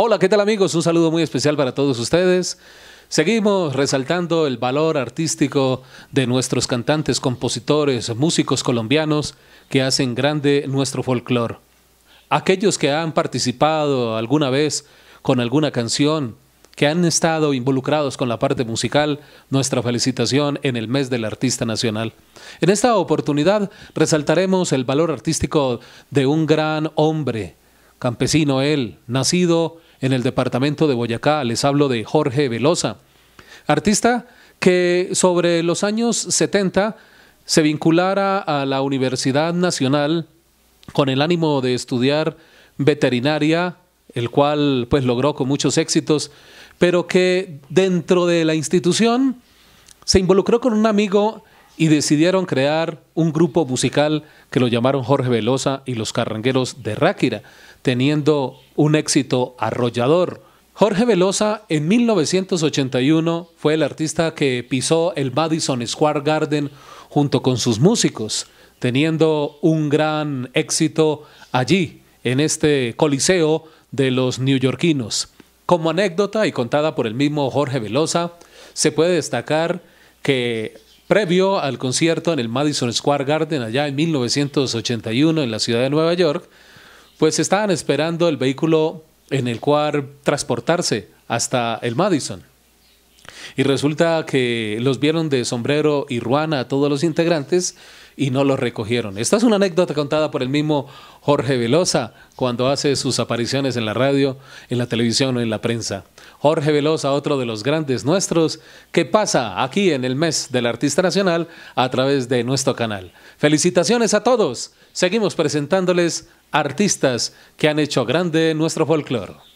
Hola, ¿qué tal amigos? Un saludo muy especial para todos ustedes. Seguimos resaltando el valor artístico de nuestros cantantes, compositores, músicos colombianos que hacen grande nuestro folclore. Aquellos que han participado alguna vez con alguna canción, que han estado involucrados con la parte musical, nuestra felicitación en el mes del artista nacional. En esta oportunidad resaltaremos el valor artístico de un gran hombre, campesino él, nacido en el departamento de Boyacá. Les hablo de Jorge Velosa, artista que sobre los años 70 se vinculara a la Universidad Nacional con el ánimo de estudiar veterinaria, el cual pues logró con muchos éxitos, pero que dentro de la institución se involucró con un amigo y decidieron crear un grupo musical que lo llamaron Jorge Velosa y los Carrangueros de Ráquira, teniendo un éxito arrollador. Jorge Velosa en 1981 fue el artista que pisó el Madison Square Garden junto con sus músicos, teniendo un gran éxito allí, en este coliseo de los neoyorquinos. Como anécdota y contada por el mismo Jorge Velosa, se puede destacar que previo al concierto en el Madison Square Garden allá en 1981 en la ciudad de Nueva York, pues estaban esperando el vehículo en el cual transportarse hasta el Madison. Y resulta que los vieron de sombrero y ruana a todos los integrantes y no los recogieron. Esta es una anécdota contada por el mismo Jorge Velosa cuando hace sus apariciones en la radio, en la televisión o en la prensa. Jorge Velosa, otro de los grandes nuestros, que pasa aquí en el mes del Artista Nacional a través de nuestro canal. Felicitaciones a todos. Seguimos presentándoles artistas que han hecho grande nuestro folclore.